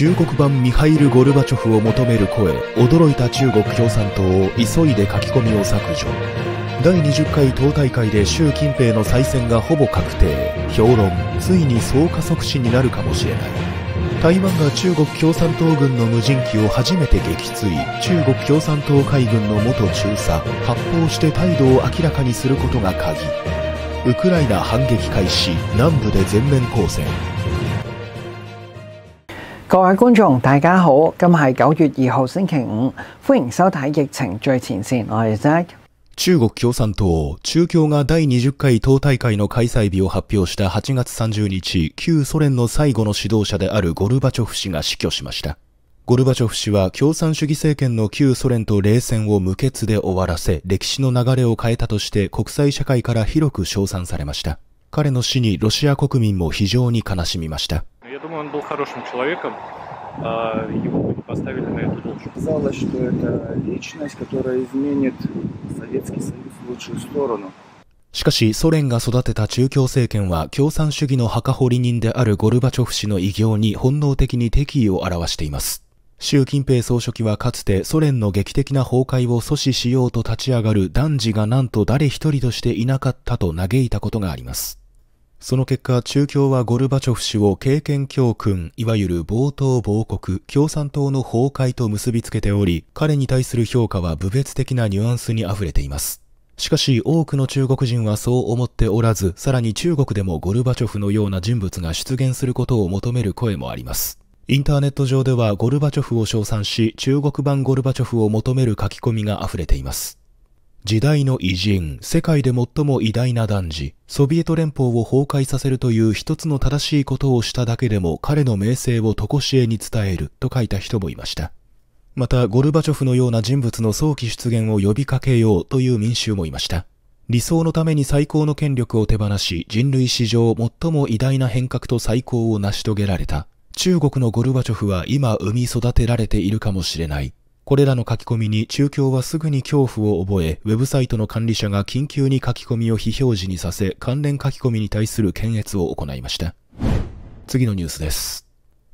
中国版ミハイル・ゴルバチョフを求める声驚いた中国共産党を急いで書き込みを削除第20回党大会で習近平の再選がほぼ確定評論ついに総加速死になるかもしれない台湾が中国共産党軍の無人機を初めて撃墜中国共産党海軍の元中佐発砲して態度を明らかにすることが鍵ウクライナ反撃開始南部で全面抗戦各位觀眾，大家好，今日九月二號星期五，迎收睇《疫情最前我 Zack。中国共産党、中共が第20回党大会の開催日を発表した8月30日、旧ソ連の最後の指導者であるゴルバチョフ氏が死去しました。ゴルバチョフ氏は共産主義政権の旧ソ連と冷戦を無血で終わらせ、歴史の流れを変えたとして国際社会から広く称賛されました。彼の死にロシア国民も非常に悲しみました。Я думаю, он был хорошим человеком, а его не поставили на эту должность. Казалось, что это личность, которая изменит Советский Союз в лучшую сторону. しかし、ソ連が育てた中共政権は共産主義の墓掘り人であるゴルバチョフ氏の偉業に本能的に敵意を表しています。習近平総書記はかつてソ連の劇的な崩壊を阻止しようと立ち上がる男児がなんと誰一人としていなかったと嘆いたことがあります。その結果、中共はゴルバチョフ氏を経験教訓、いわゆる冒頭亡国、共産党の崩壊と結びつけており、彼に対する評価は部別的なニュアンスに溢れています。しかし多くの中国人はそう思っておらず、さらに中国でもゴルバチョフのような人物が出現することを求める声もあります。インターネット上ではゴルバチョフを称賛し、中国版ゴルバチョフを求める書き込みが溢れています。時代の偉人、世界で最も偉大な男児、ソビエト連邦を崩壊させるという一つの正しいことをしただけでも彼の名声をとこしえに伝えると書いた人もいました。また、ゴルバチョフのような人物の早期出現を呼びかけようという民衆もいました。理想のために最高の権力を手放し、人類史上最も偉大な変革と最高を成し遂げられた。中国のゴルバチョフは今生み育てられているかもしれない。これらの書き込みに中共はすぐに恐怖を覚え、ウェブサイトの管理者が緊急に書き込みを非表示にさせ、関連書き込みに対する検閲を行いました。次のニュースです。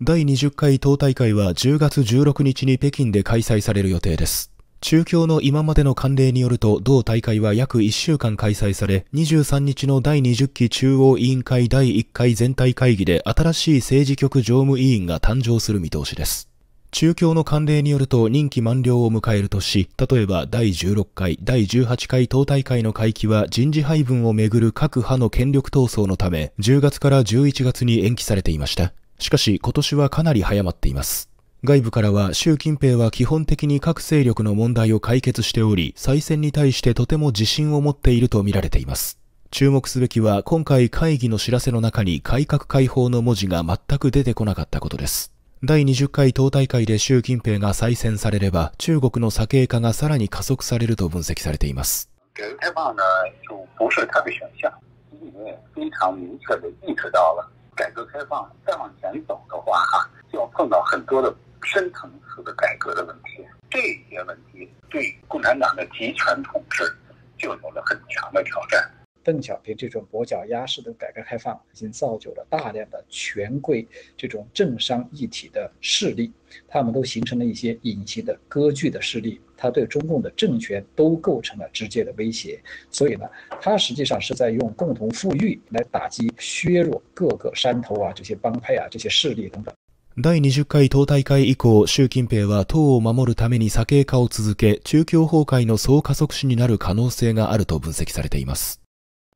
第20回党大会は10月16日に北京で開催される予定です。中共の今までの慣例によると、同大会は約1週間開催され、23日の第20期中央委員会第1回全体会議で新しい政治局常務委員が誕生する見通しです。中共の慣例によると任期満了を迎えるとし、例えば第16回、第18回党大会の会期は人事配分をめぐる各派の権力闘争のため、10月から11月に延期されていました。しかし今年はかなり早まっています。外部からは習近平は基本的に各勢力の問題を解決しており、再選に対してとても自信を持っていると見られています。注目すべきは今回会議の知らせの中に改革開放の文字が全く出てこなかったことです。第20回党大会で習近平が再選されれば、中国の左傾化がさらに加速されると分析されています。就有了很强的挑战。邓小平这种跛脚鸭式的改革开放，已经造就了大量的权贵，这种政商一体的势力，他们都形成了一些隐形的割据的势力，他对中共的政权都构成了直接的威胁。所以呢，他实际上是在用共同富裕来打击、削弱各个山头啊、这些帮派啊、这些势力等等。第二十回党大会以后，习近平为党要守るために左保，化保，続け、中共保，保，保，保，加速保，になる可能性がある保，分析されています。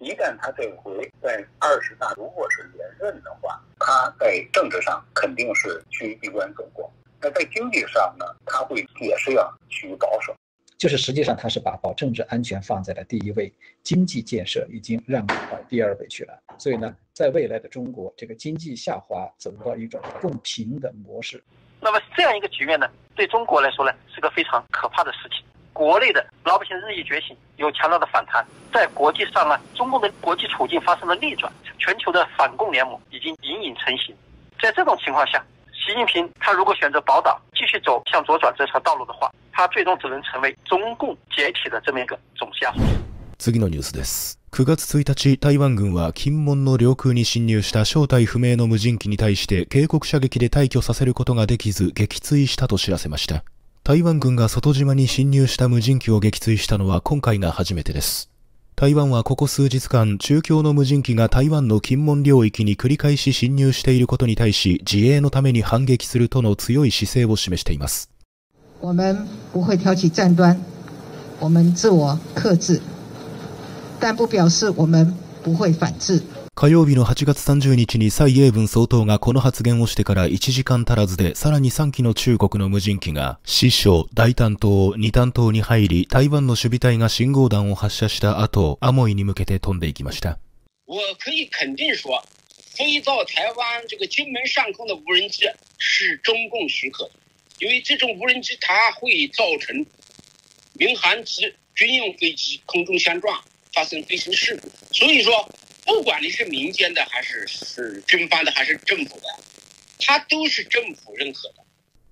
一旦他这回在二十大如果是连任的话，他在政治上肯定是趋闭端左过，那在经济上呢，他会也是要趋于保守，就是实际上他是把把政治安全放在了第一位，经济建设已经让到第二位去了，所以呢，在未来的中国，这个经济下滑走到一种更平等模式，那么这样一个局面呢，对中国来说呢，是个非常可怕的事情。国内的老百姓日益觉醒，有强大的反弹。在国际上呢，中共的国际处境发生了逆转，全球的反共联盟已经隐隐成型。在这种情况下，习近平他如果选择宝岛继续走向左转这条道路的话，他最终只能成为中共解体的这么一个总下属。次のニュースです。9月1日、台湾軍は金門の領空に侵入した正体不明の無人機に対して警告射撃で退去させることができず撃墜したと知らせました。台湾軍が外島に侵入した無人機を撃墜したのは今回が初めてです。台湾はここ数日間、中共の無人機が台湾の金門領域に繰り返し侵入していることに対し、自衛のために反撃するとの強い姿勢を示しています。我们不会挑起战端，我们自我克制，但不表示我们不会反制。火曜日の8月30日に蔡英文総統がこの発言をしてから1時間足らずで、さらに3機の中国の無人機が、師匠、大担島、二担島に入り、台湾の守備隊が信号弾を発射した後、アモイに向けて飛んでいきました。飞到台湾这个金门上空的无人机是中共许可的，因为这种无人机它会造成民航机、军用飞机空中相撞，发生飞行事故。所以说，不管你是民间的还是是军方的还是政府的，它都是政府认可的。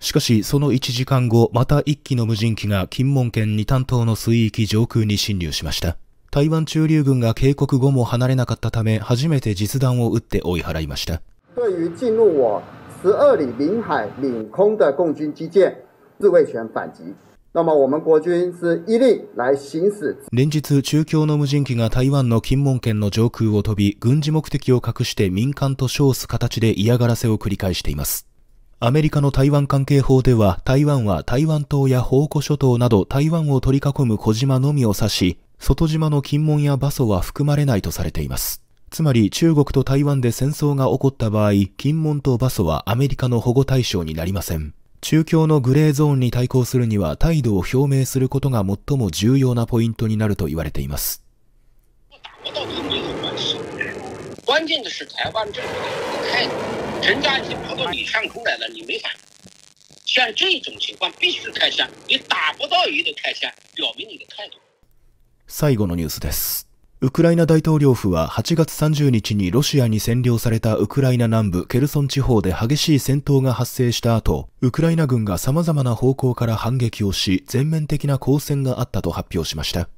しかし、その1時間後、また1機の無人機が金門県二担当の水域上空に侵入しました。台湾駐留軍が警告後も離れなかったため、初めて実弾を撃って追い払いました。对于进入我12里领海领空的共军基建、自卫权反击。那么我们国军是一力来行使。連日、中共の無人機が台湾の金門県の上空を飛び、軍事目的を隠して民間と称す形で嫌がらせを繰り返しています。アメリカの台湾関係法では、台湾は台湾島や宝庫諸島など台湾を取り囲む小島のみを指し、外島の金門や馬祖は含まれないとされています。つまり中国と台湾で戦争が起こった場合、金門と馬祖はアメリカの保護対象になりません。宗教のグレーゾーンに対抗するには態度を表明することが最も重要なポイントになると言われています。最後のニュースです。ウクライナ大統領府は8月30日にロシアに占領されたウクライナ南部ケルソン地方で激しい戦闘が発生した後、ウクライナ軍が様々な方向から反撃をし、全面的な抗戦があったと発表しました。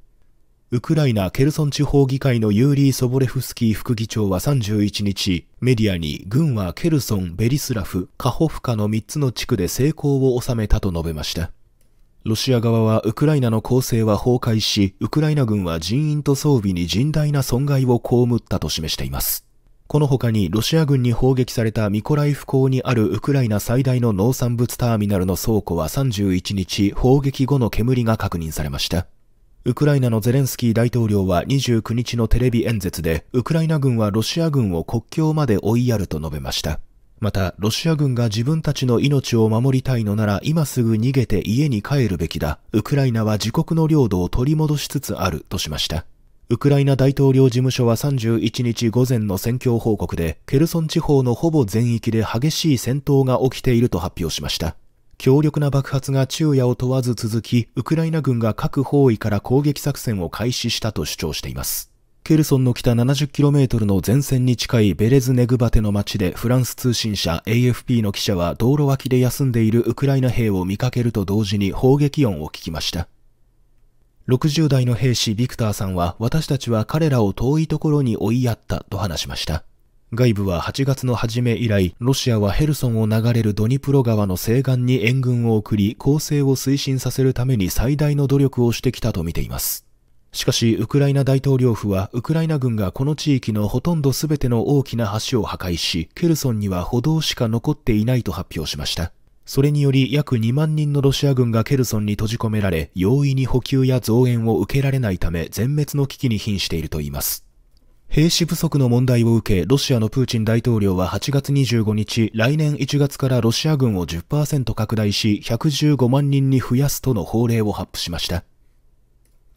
ウクライナ・ケルソン地方議会のユーリー・ソボレフスキー副議長は31日、メディアに軍はケルソン、ベリスラフ、カホフカの3つの地区で成功を収めたと述べました。ロシア側はウクライナの攻勢は崩壊し、ウクライナ軍は人員と装備に甚大な損害を被ったと示しています。この他にロシア軍に砲撃されたミコライフ港にあるウクライナ最大の農産物ターミナルの倉庫は31日、砲撃後の煙が確認されました。ウクライナのゼレンスキー大統領は29日のテレビ演説で、ウクライナ軍はロシア軍を国境まで追いやると述べました。また、ロシア軍が自分たちの命を守りたいのなら今すぐ逃げて家に帰るべきだ。ウクライナは自国の領土を取り戻しつつあるとしました。ウクライナ大統領事務所は31日午前の戦況報告で、ケルソン地方のほぼ全域で激しい戦闘が起きていると発表しました。強力な爆発が昼夜を問わず続き、ウクライナ軍が各方位から攻撃作戦を開始したと主張しています。ケルソンの北 70km の前線に近いベレズネグバテの町でフランス通信社 AFP の記者は道路脇で休んでいるウクライナ兵を見かけると同時に砲撃音を聞きました。60代の兵士ビクターさんは私たちは彼らを遠いところに追いやったと話しました。外部は8月の初め以来、ロシアはヘルソンを流れるドニプロ川の西岸に援軍を送り、攻勢を推進させるために最大の努力をしてきたと見ています。しかし、ウクライナ大統領府は、ウクライナ軍がこの地域のほとんど全ての大きな橋を破壊し、ケルソンには歩道しか残っていないと発表しました。それにより約2万人のロシア軍がケルソンに閉じ込められ、容易に補給や増援を受けられないため、全滅の危機に瀕しているといいます。兵士不足の問題を受け、ロシアのプーチン大統領は8月25日、来年1月からロシア軍を10%拡大し、115万人に増やすとの法令を発布しました。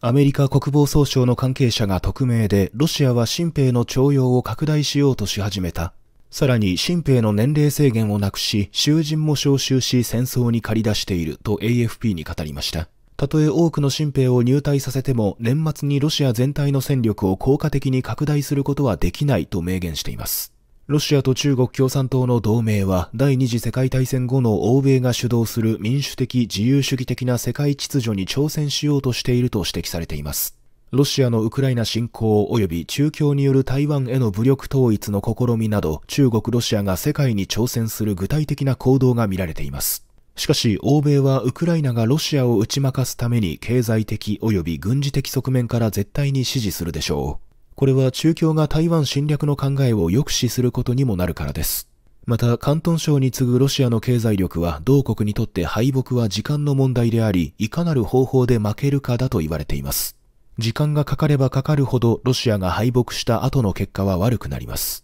アメリカ国防総省の関係者が匿名でロシアは新兵の徴用を拡大しようとし始めた。さらに新兵の年齢制限をなくし、囚人も招集し戦争に駆り出していると AFP に語りました。たとえ多くの新兵を入隊させても年末にロシア全体の戦力を効果的に拡大することはできないと明言しています。ロシアと中国共産党の同盟は第二次世界大戦後の欧米が主導する民主的自由主義的な世界秩序に挑戦しようとしていると指摘されています。ロシアのウクライナ侵攻及び中共による台湾への武力統一の試みなど中国ロシアが世界に挑戦する具体的な行動が見られています。しかし欧米はウクライナがロシアを打ち負かすために経済的及び軍事的側面から絶対に支持するでしょう。これは中共が台湾侵略の考えを抑止することにもなるからです。また、広東省に次ぐロシアの経済力は同国にとって敗北は時間の問題であり、いかなる方法で負けるかだと言われています。時間がかかればかかるほどロシアが敗北した後の結果は悪くなります。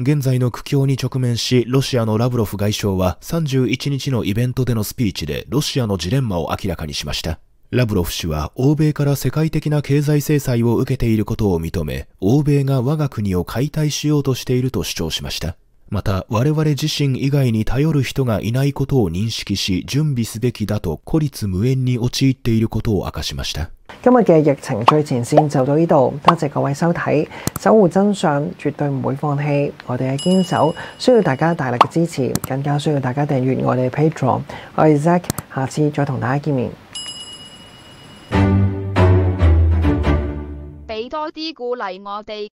現在の苦境に直面し、ロシアのラブロフ外相は31日のイベントでのスピーチでロシアのジレンマを明らかにしました。ラブロフ氏は欧米から世界的な経済制裁を受けていることを認め、欧米が我が国を解体しようとしていると主張しました。また、我々自身以外に頼る人がいないことを認識し、準備すべきだと孤立無縁に陥っていることを明かしました。今日嘅疫情最前線就到呢度，多謝各位收睇，守護真相絕對唔會放棄，我哋嘅堅守需要大家大力嘅支持，更加需要大家訂閱我哋嘅 Patreon。我係 Zack，下次再同大家見面。俾多啲鼓励我哋。